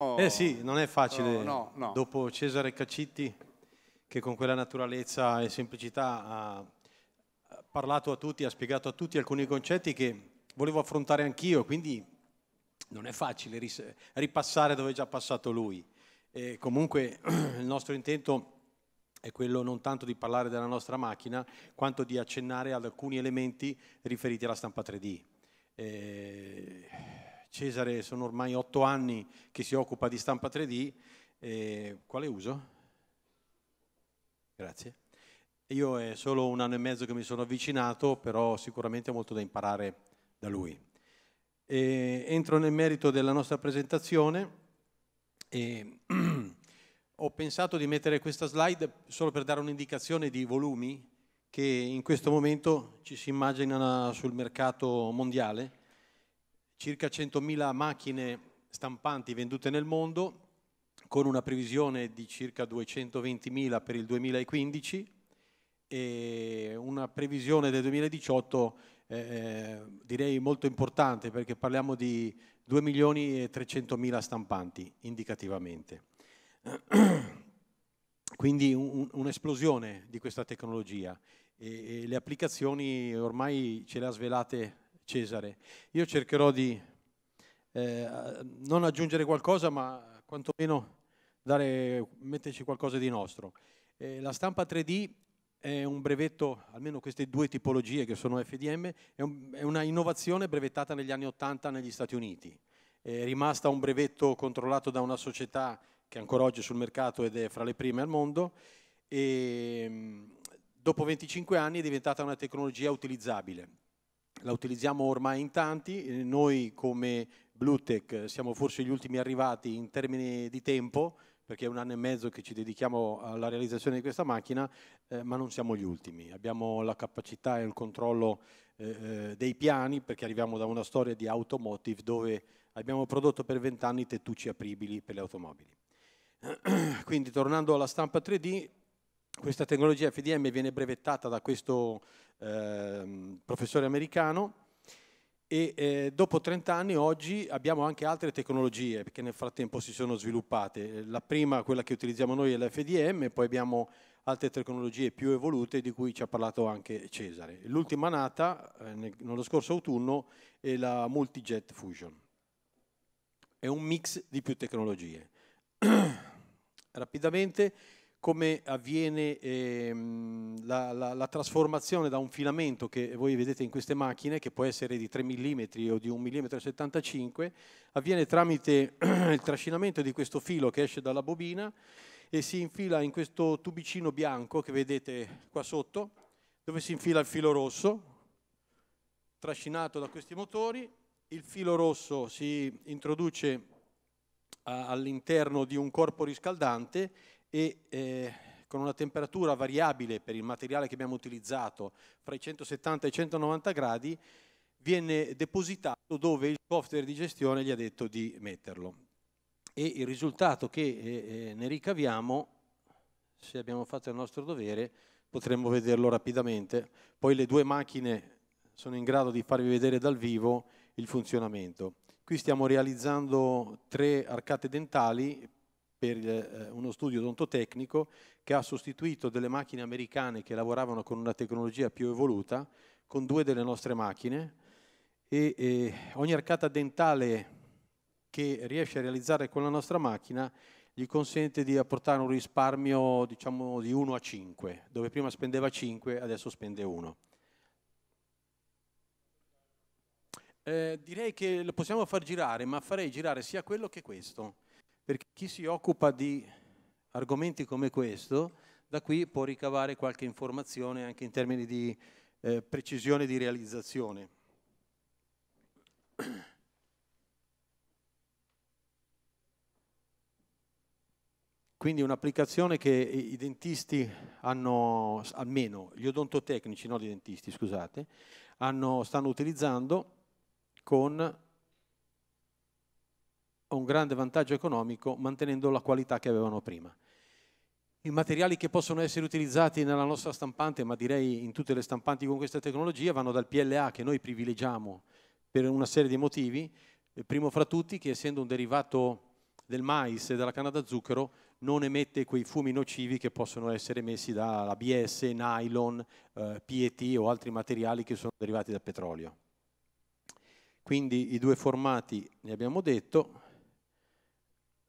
Eh sì, oh. non è facile. Oh, no, no. Dopo Cesare Cacitti, che con quella naturalezza e semplicità ha parlato a tutti, ha spiegato a tutti alcuni concetti che volevo affrontare anch'io, quindi non è facile ripassare dove è già passato lui. E comunque il nostro intento è quello non tanto di parlare della nostra macchina, quanto di accennare ad alcuni elementi riferiti alla stampa 3D. E eh, Cesare sono ormai otto anni che si occupa di stampa 3D, eh, quale uso? Grazie. Io è solo un anno e mezzo che mi sono avvicinato, però sicuramente ho molto da imparare da lui. E entro nel merito della nostra presentazione. E ho pensato di mettere questa slide solo per dare un'indicazione di volumi che in questo momento ci si immagina sul mercato mondiale circa 100.000 macchine stampanti vendute nel mondo, con una previsione di circa 220.000 per il 2015 e una previsione del 2018 eh, eh, direi molto importante perché parliamo di 2 milioni e 300 mila stampanti indicativamente. Quindi un'esplosione di questa tecnologia e, e le applicazioni ormai ce le ha svelate Cesare. Io cercherò di eh, non aggiungere qualcosa, ma quantomeno dare, metterci qualcosa di nostro. Eh, la stampa 3D è un brevetto, almeno queste due tipologie che sono FDM, è, un, è una innovazione brevettata negli anni 80 negli Stati Uniti. È rimasta un brevetto controllato da una società che ancora oggi è sul mercato ed è fra le prime al mondo. E, mm, dopo 25 anni è diventata una tecnologia utilizzabile la utilizziamo ormai in tanti, eh, noi come Bluetech siamo forse gli ultimi arrivati in termini di tempo, perché è un anno e mezzo che ci dedichiamo alla realizzazione di questa macchina, eh, ma non siamo gli ultimi. Abbiamo la capacità e il controllo eh, eh dei piani, perché arriviamo da una storia di automotive dove abbiamo prodotto per vent'anni tettucci apribili per le automobili. Quindi tornando alla stampa 3D, questa tecnologia FDM viene brevettata da questo Ehm, professore americano, e eh, dopo 30 anni oggi abbiamo anche altre tecnologie che nel frattempo si sono sviluppate. La prima, quella che utilizziamo noi, è l'FDM, poi abbiamo altre tecnologie più evolute di cui ci ha parlato anche Cesare. L'ultima nata, eh, nello scorso autunno, è la Multijet Fusion. È un mix di più tecnologie. Rapidamente, come avviene ehm, la, la, la, trasformazione da un filamento che voi vedete in queste macchine, che può essere di 3 mm o di 1,75 mm, avviene tramite il trascinamento di questo filo che esce dalla bobina e si infila in questo tubicino bianco che vedete qua sotto, dove si infila il filo rosso, trascinato da questi motori, il filo rosso si introduce all'interno di un corpo riscaldante e eh, con una temperatura variabile per il materiale che abbiamo utilizzato fra i 170 e i 190 gradi, viene depositato dove il software di gestione gli ha detto di metterlo. E il risultato che eh, eh, ne ricaviamo, se abbiamo fatto il nostro dovere, potremmo vederlo rapidamente. Poi le due macchine sono in grado di farvi vedere dal vivo il funzionamento. Qui stiamo realizzando tre arcate dentali per eh, eh, uno studio odontotecnico che ha sostituito delle macchine americane che lavoravano con una tecnologia più evoluta con due delle nostre macchine e, e ogni arcata dentale che riesce a realizzare con la nostra macchina gli consente di apportare un risparmio diciamo di 1 a 5, dove prima spendeva 5 adesso spende 1. Eh, direi che lo possiamo far girare, ma farei girare sia quello che questo. Perché chi si occupa di argomenti come questo, da qui può ricavare qualche informazione anche in termini di eh, precisione di realizzazione. Quindi un'applicazione che i dentisti hanno, almeno gli odontotecnici, non i dentisti, scusate, hanno, stanno utilizzando con un grande vantaggio economico mantenendo la qualità che avevano prima. I materiali che possono essere utilizzati nella nostra stampante, ma direi in tutte le stampanti con questa tecnologia, vanno dal PLA che noi privilegiamo per una serie di motivi, il primo fra tutti che essendo un derivato del mais e della canna da zucchero non emette quei fumi nocivi che possono essere emessi da ABS, nylon, eh, PET o altri materiali che sono derivati dal petrolio. Quindi i due formati ne abbiamo detto,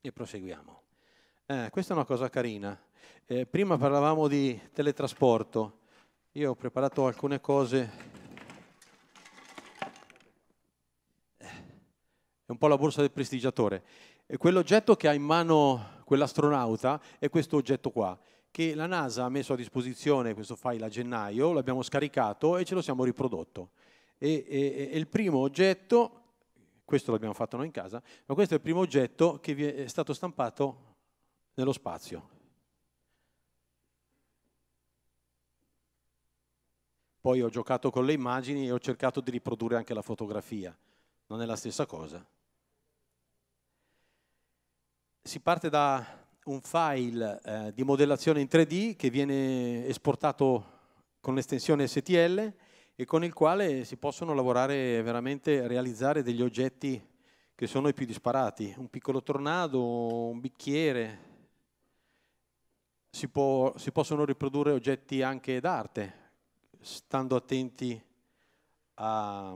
E proseguiamo. Eh, questa è una cosa carina. Eh, prima parlavamo di teletrasporto. Io ho preparato alcune cose. Eh, è un po' la borsa del prestigiatore. E quell'oggetto che ha in mano quell'astronauta è questo oggetto qua che la NASA ha messo a disposizione questo file a gennaio, l'abbiamo scaricato e ce lo siamo riprodotto. E, e, e il primo oggetto, questo l'abbiamo fatto noi in casa, ma questo è il primo oggetto che vi è stato stampato nello spazio. Poi ho giocato con le immagini e ho cercato di riprodurre anche la fotografia. Non è la stessa cosa. Si parte da un file eh, di modellazione in 3D che viene esportato con l'estensione STL e con il quale si possono lavorare veramente, realizzare degli oggetti che sono i più disparati, un piccolo tornado, un bicchiere, si, può, si possono riprodurre oggetti anche d'arte, stando attenti a,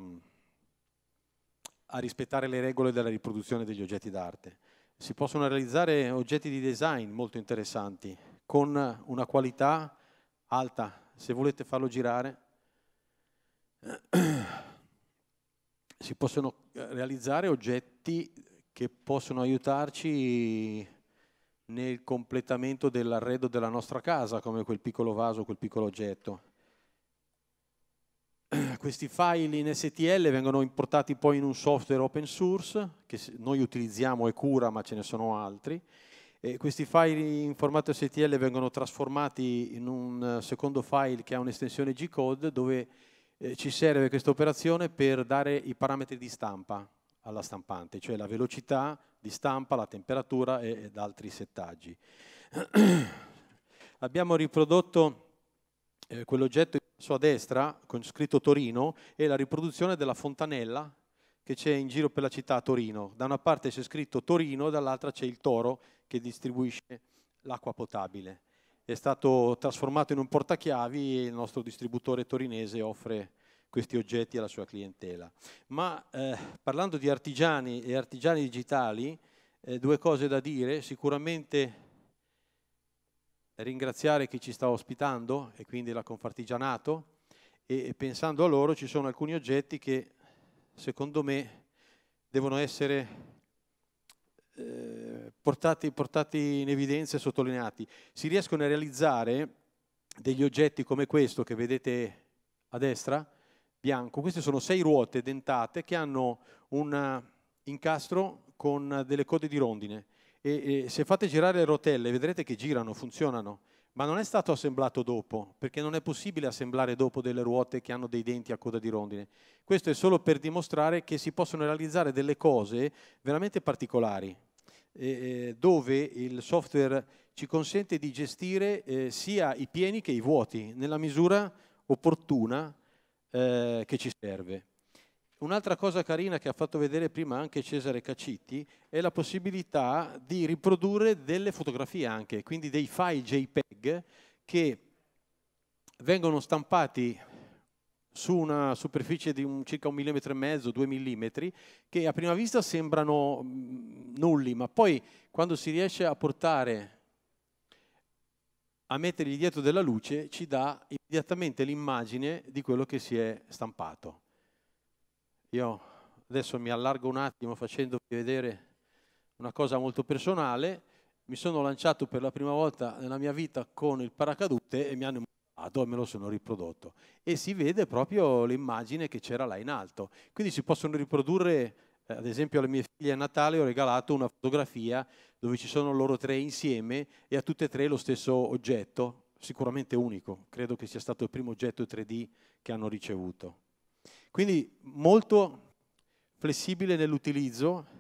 a rispettare le regole della riproduzione degli oggetti d'arte si possono realizzare oggetti di design molto interessanti, con una qualità alta, se volete farlo girare, si possono eh, realizzare oggetti che possono aiutarci nel completamento dell'arredo della nostra casa, come quel piccolo vaso, quel piccolo oggetto. questi file in STL vengono importati poi in un software open source che noi utilizziamo e cura ma ce ne sono altri e questi file in formato STL vengono trasformati in un eh, secondo file che ha un'estensione G-code dove eh, ci serve questa operazione per dare i parametri di stampa alla stampante, cioè la velocità di stampa, la temperatura ed altri settaggi. Abbiamo riprodotto eh, quell'oggetto sua destra, con scritto Torino, è la riproduzione della fontanella che c'è in giro per la città a Torino. Da una parte c'è scritto Torino, dall'altra c'è il toro che distribuisce l'acqua potabile. È stato trasformato in un portachiavi e il nostro distributore torinese offre questi oggetti alla sua clientela. Ma eh, parlando di artigiani e artigiani digitali, eh, due cose da dire. Sicuramente ringraziare chi ci sta ospitando e quindi la Confartigianato e pensando a loro ci sono alcuni oggetti che secondo me devono essere eh, portati, portati in evidenza e sottolineati. Si riescono a realizzare degli oggetti come questo che vedete a destra, bianco. Queste sono sei ruote dentate che hanno un incastro con delle code di rondine e, e se fate girare le rotelle vedrete che girano, funzionano, ma non è stato assemblato dopo, perché non è possibile assemblare dopo delle ruote che hanno dei denti a coda di rondine. Questo è solo per dimostrare che si possono realizzare delle cose veramente particolari, eh, dove il software ci consente di gestire eh, sia i pieni che i vuoti nella misura opportuna eh, che ci serve. Un'altra cosa carina che ha fatto vedere prima anche Cesare Cacitti è la possibilità di riprodurre delle fotografie anche, quindi dei file JPEG che vengono stampati su una superficie di un, circa un millimetro e mezzo, due millimetri, che a prima vista sembrano mm, nulli, ma poi quando si riesce a portare, a mettergli dietro della luce, ci dà immediatamente l'immagine di quello che si è stampato. Io adesso mi allargo un attimo facendovi vedere una cosa molto personale. Mi sono lanciato per la prima volta nella mia vita con il paracadute e mi hanno immaginato e me lo sono riprodotto. E si vede proprio l'immagine che c'era là in alto. Quindi si possono riprodurre, eh, ad esempio alle mie figlie a Natale ho regalato una fotografia dove ci sono loro tre insieme e a tutte e tre lo stesso oggetto, sicuramente unico. Credo che sia stato il primo oggetto 3D che hanno ricevuto. Quindi molto flessibile nell'utilizzo.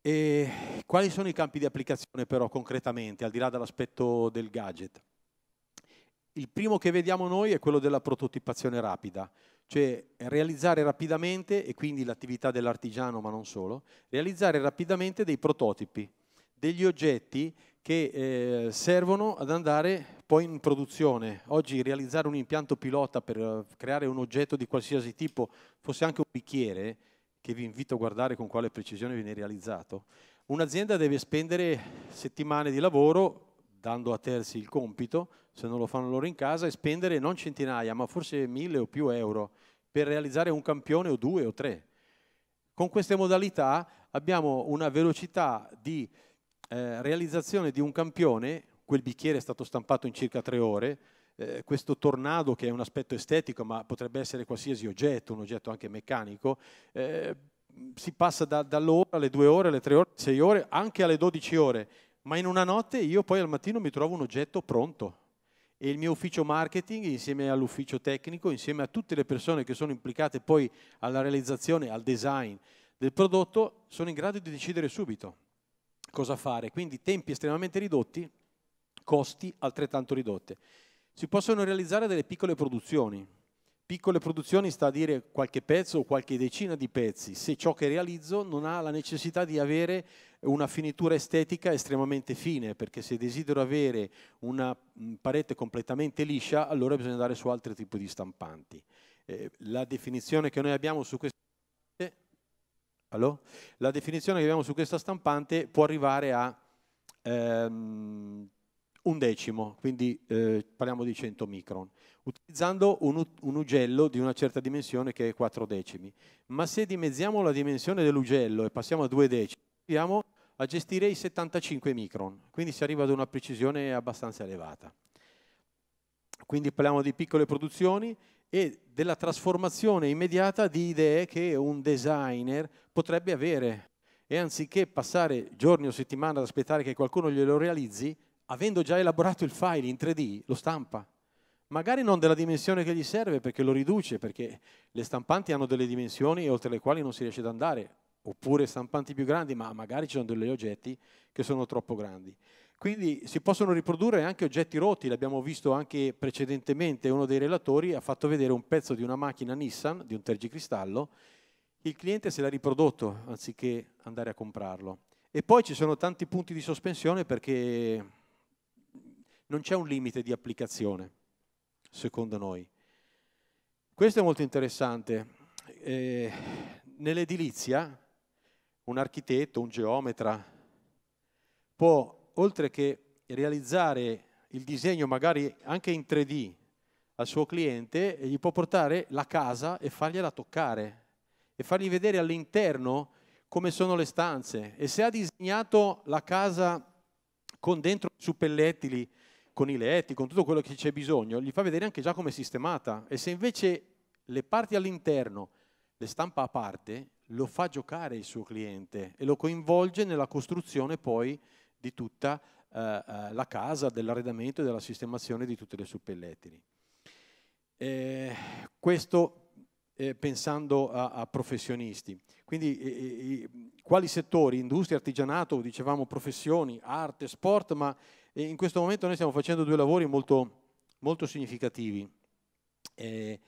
E quali sono i campi di applicazione però concretamente, al di là dell'aspetto del gadget? Il primo che vediamo noi è quello della prototipazione rapida, cioè realizzare rapidamente, e quindi l'attività dell'artigiano ma non solo, realizzare rapidamente dei prototipi, degli oggetti che eh, servono ad andare poi in produzione. Oggi realizzare un impianto pilota per eh, creare un oggetto di qualsiasi tipo, fosse anche un bicchiere, che vi invito a guardare con quale precisione viene realizzato, un'azienda deve spendere settimane di lavoro dando a terzi il compito, se non lo fanno loro in casa, e spendere non centinaia, ma forse mille o più euro per realizzare un campione o due o tre. Con queste modalità abbiamo una velocità di eh, realizzazione di un campione quel bicchiere è stato stampato in circa tre ore, eh, questo tornado che è un aspetto estetico ma potrebbe essere qualsiasi oggetto, un oggetto anche meccanico, eh, si passa da, dall'ora alle due ore, alle tre ore, alle sei ore, anche alle dodici ore, ma in una notte io poi al mattino mi trovo un oggetto pronto e il mio ufficio marketing insieme all'ufficio tecnico, insieme a tutte le persone che sono implicate poi alla realizzazione, al design del prodotto, sono in grado di decidere subito cosa fare. Quindi tempi estremamente ridotti costi altrettanto ridotte. Si possono realizzare delle piccole produzioni. Piccole produzioni sta a dire qualche pezzo o qualche decina di pezzi, se ciò che realizzo non ha la necessità di avere una finitura estetica estremamente fine, perché se desidero avere una mm, parete completamente liscia, allora bisogna andare su altri tipi di stampanti. Eh, la definizione che noi abbiamo su questa Allora? La definizione che abbiamo su questa stampante può arrivare a ehm, un decimo, quindi eh, parliamo di 100 micron, utilizzando un, un, ugello di una certa dimensione che è 4 decimi. Ma se dimezziamo la dimensione dell'ugello e passiamo a 2 decimi, arriviamo a gestire i 75 micron, quindi si arriva ad una precisione abbastanza elevata. Quindi parliamo di piccole produzioni e della trasformazione immediata di idee che un designer potrebbe avere. E anziché passare giorni o settimane ad aspettare che qualcuno glielo realizzi, avendo già elaborato il file in 3D, lo stampa. Magari non della dimensione che gli serve perché lo riduce, perché le stampanti hanno delle dimensioni oltre le quali non si riesce ad andare, oppure stampanti più grandi, ma magari ci sono degli oggetti che sono troppo grandi. Quindi si possono riprodurre anche oggetti rotti, l'abbiamo visto anche precedentemente, uno dei relatori ha fatto vedere un pezzo di una macchina Nissan, di un tergicristallo, il cliente se l'ha riprodotto anziché andare a comprarlo. E poi ci sono tanti punti di sospensione perché non c'è un limite di applicazione, secondo noi. Questo è molto interessante. Eh, nell'edilizia un architetto, un geometra può, oltre che realizzare il disegno magari anche in 3D al suo cliente, gli può portare la casa e fargliela toccare e fargli vedere all'interno come sono le stanze. E se ha disegnato la casa con dentro suppellettili, con i letti, con tutto quello che c'è bisogno, gli fa vedere anche già come è sistemata. E se invece le parti all'interno le stampa a parte, lo fa giocare il suo cliente e lo coinvolge nella costruzione poi di tutta eh, eh la casa, dell'arredamento e della sistemazione di tutte le suppellettili. Eh, questo eh, pensando a, a, professionisti. Quindi quali settori? Industria, artigianato, dicevamo professioni, arte, sport, ma e in questo momento noi stiamo facendo due lavori molto, molto significativi, eh,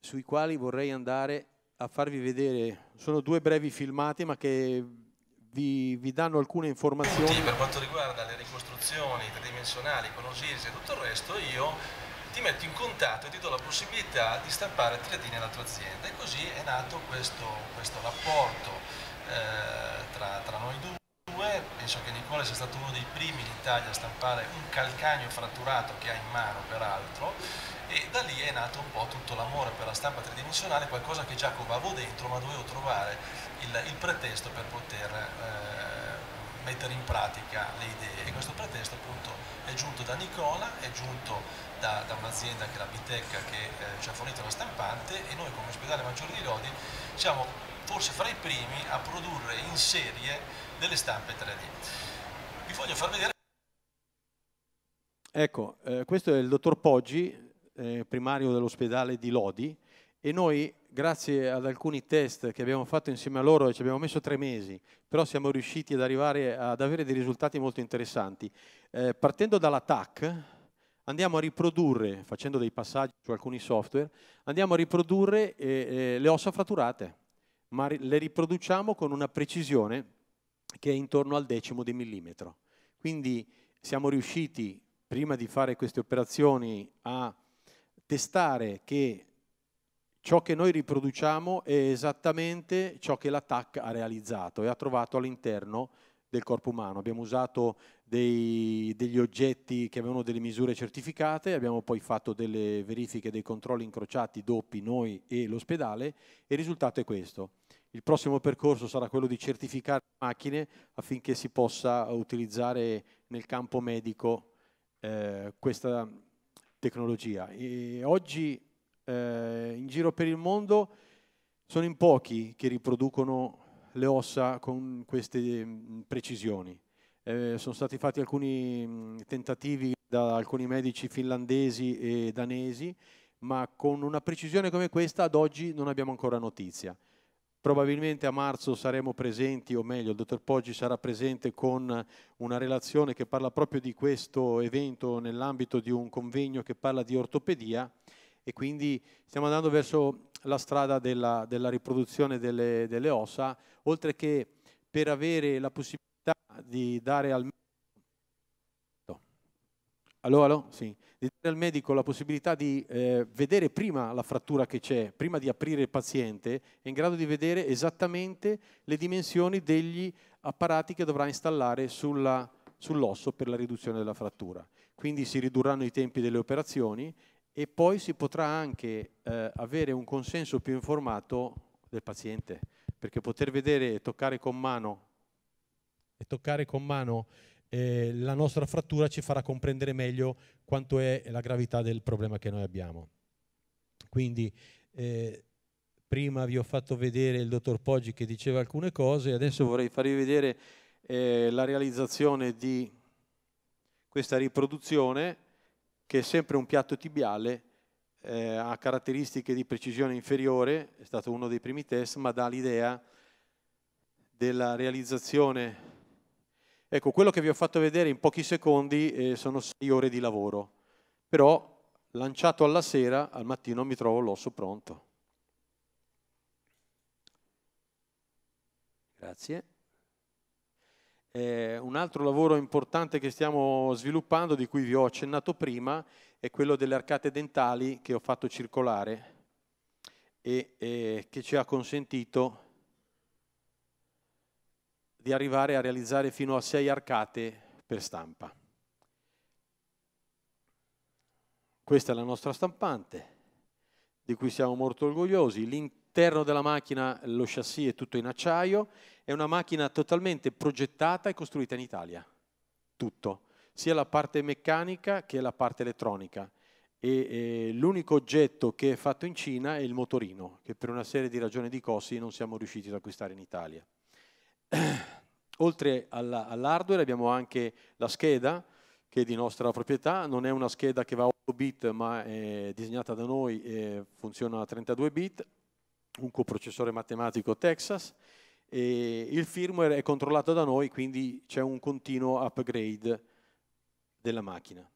sui quali vorrei andare a farvi vedere, sono due brevi filmati ma che vi, vi danno alcune informazioni. per quanto riguarda le ricostruzioni tridimensionali con Osiris e tutto il resto, io ti metto in contatto e ti do la possibilità di stampare 3D nella tua azienda e così è nato questo, questo rapporto eh, tra, tra noi due penso che Nicola sia stato uno dei primi in Italia a stampare un calcagno fratturato che ha in mano peraltro e da lì è nato un po' tutto l'amore per la stampa tridimensionale, qualcosa che già covavo dentro ma dovevo trovare il, il pretesto per poter eh, mettere in pratica le idee e questo pretesto appunto è giunto da Nicola, è giunto da, da un'azienda che è la Bitecca che eh, ci ha fornito la stampante e noi come ospedale Maggiore di Lodi siamo forse fra i primi a produrre in serie delle stampe 3D. Vi voglio far vedere... Ecco, eh, questo è il dottor Poggi, eh, primario dell'ospedale di Lodi, e noi, grazie ad alcuni test che abbiamo fatto insieme a loro, ci abbiamo messo tre mesi, però siamo riusciti ad arrivare ad avere dei risultati molto interessanti. Eh, partendo dalla TAC, andiamo a riprodurre, facendo dei passaggi su alcuni software, andiamo a riprodurre eh, eh le ossa fratturate, ma le riproduciamo con una precisione che è intorno al decimo di millimetro. Quindi siamo riusciti, prima di fare queste operazioni, a testare che ciò che noi riproduciamo è esattamente ciò che l'ATTAC ha realizzato e ha trovato all'interno del corpo umano. Abbiamo usato dei, degli oggetti che avevano delle misure certificate, abbiamo poi fatto delle verifiche dei controlli incrociati doppi noi e l'ospedale e il risultato è questo. Il prossimo percorso sarà quello di certificare le macchine affinché si possa utilizzare nel campo medico eh, questa tecnologia. E oggi eh, in giro per il mondo sono in pochi che riproducono le ossa con queste mm, precisioni. Eh, sono stati fatti alcuni mm, tentativi da alcuni medici finlandesi e danesi, ma con una precisione come questa ad oggi non abbiamo ancora notizia. Probabilmente a marzo saremo presenti, o meglio, il dottor Poggi sarà presente con una relazione che parla proprio di questo evento nell'ambito di un convegno che parla di ortopedia e quindi stiamo andando verso la strada della, della riproduzione delle, delle, ossa, oltre che per avere la possibilità di dare almeno allora, allora sì. Di dare al medico la possibilità di eh, vedere prima la frattura che c'è, prima di aprire il paziente, è in grado di vedere esattamente le dimensioni degli apparati che dovrà installare sulla, sull'osso per la riduzione della frattura. Quindi si ridurranno i tempi delle operazioni e poi si potrà anche eh, avere un consenso più informato del paziente, perché poter vedere e toccare con mano, e toccare con mano eh, la nostra frattura ci farà comprendere meglio quanto è la gravità del problema che noi abbiamo. Quindi eh, prima vi ho fatto vedere il dottor Poggi che diceva alcune cose, adesso vorrei farvi vedere eh, la realizzazione di questa riproduzione che è sempre un piatto tibiale, eh, ha caratteristiche di precisione inferiore, è stato uno dei primi test, ma dà l'idea della realizzazione Ecco, quello che vi ho fatto vedere in pochi secondi eh, sono sei ore di lavoro, però lanciato alla sera, al mattino mi trovo l'osso pronto. Grazie. Eh, un altro lavoro importante che stiamo sviluppando, di cui vi ho accennato prima, è quello delle arcate dentali che ho fatto circolare e eh, che ci ha consentito di arrivare a realizzare fino a sei arcate per stampa. Questa è la nostra stampante, di cui siamo molto orgogliosi. L'interno della macchina, lo chassis è tutto in acciaio, è una macchina totalmente progettata e costruita in Italia. Tutto, sia la parte meccanica che la parte elettronica. E, e l'unico oggetto che è fatto in Cina è il motorino, che per una serie di ragioni di costi non siamo riusciti ad acquistare in Italia. Oltre all'hardware abbiamo anche la scheda che è di nostra proprietà, non è una scheda che va a 8 bit ma è disegnata da noi e funziona a 32 bit, un coprocessore matematico Texas e il firmware è controllato da noi quindi c'è un continuo upgrade della macchina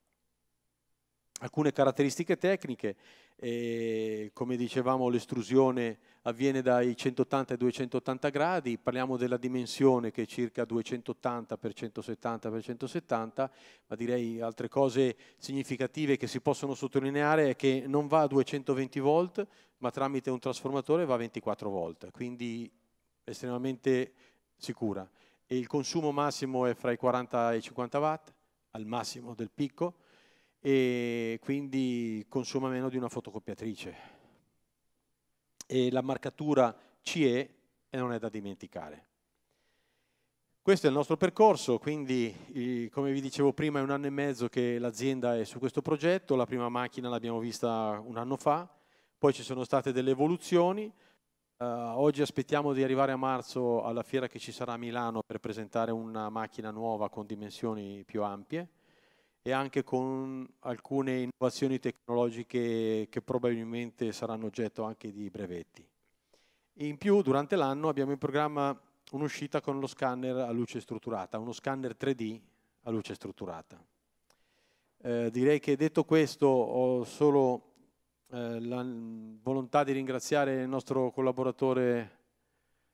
alcune caratteristiche tecniche, eh, come dicevamo l'estrusione avviene dai 180 ai 280 gradi, parliamo della dimensione che è circa 280 x 170 x 170, ma direi altre cose significative che si possono sottolineare è che non va a 220 volt, ma tramite un trasformatore va a 24 volt, quindi estremamente sicura. E il consumo massimo è fra i 40 e i 50 watt, al massimo del picco, e quindi consuma meno di una fotocopiatrice. E la marcatura CE non è da dimenticare. Questo è il nostro percorso, quindi come vi dicevo prima è un anno e mezzo che l'azienda è su questo progetto, la prima macchina l'abbiamo vista un anno fa, poi ci sono state delle evoluzioni, uh, oggi aspettiamo di arrivare a marzo alla fiera che ci sarà a Milano per presentare una macchina nuova con dimensioni più ampie, e anche con alcune innovazioni tecnologiche che probabilmente saranno oggetto anche di brevetti. In più, durante l'anno abbiamo in programma un'uscita con lo scanner a luce strutturata, uno scanner 3D a luce strutturata. Eh, direi che detto questo ho solo eh, la volontà di ringraziare il nostro collaboratore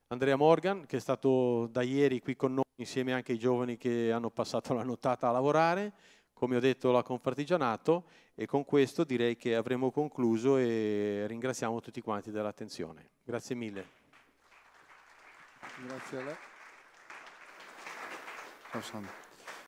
Andrea Morgan, che è stato da ieri qui con noi insieme anche ai giovani che hanno passato la nottata a lavorare, come ho detto, la Confartigianato e con questo direi che avremo concluso e ringraziamo tutti quanti dell'attenzione. Grazie mille. Grazie a lei. Ciao Sandro.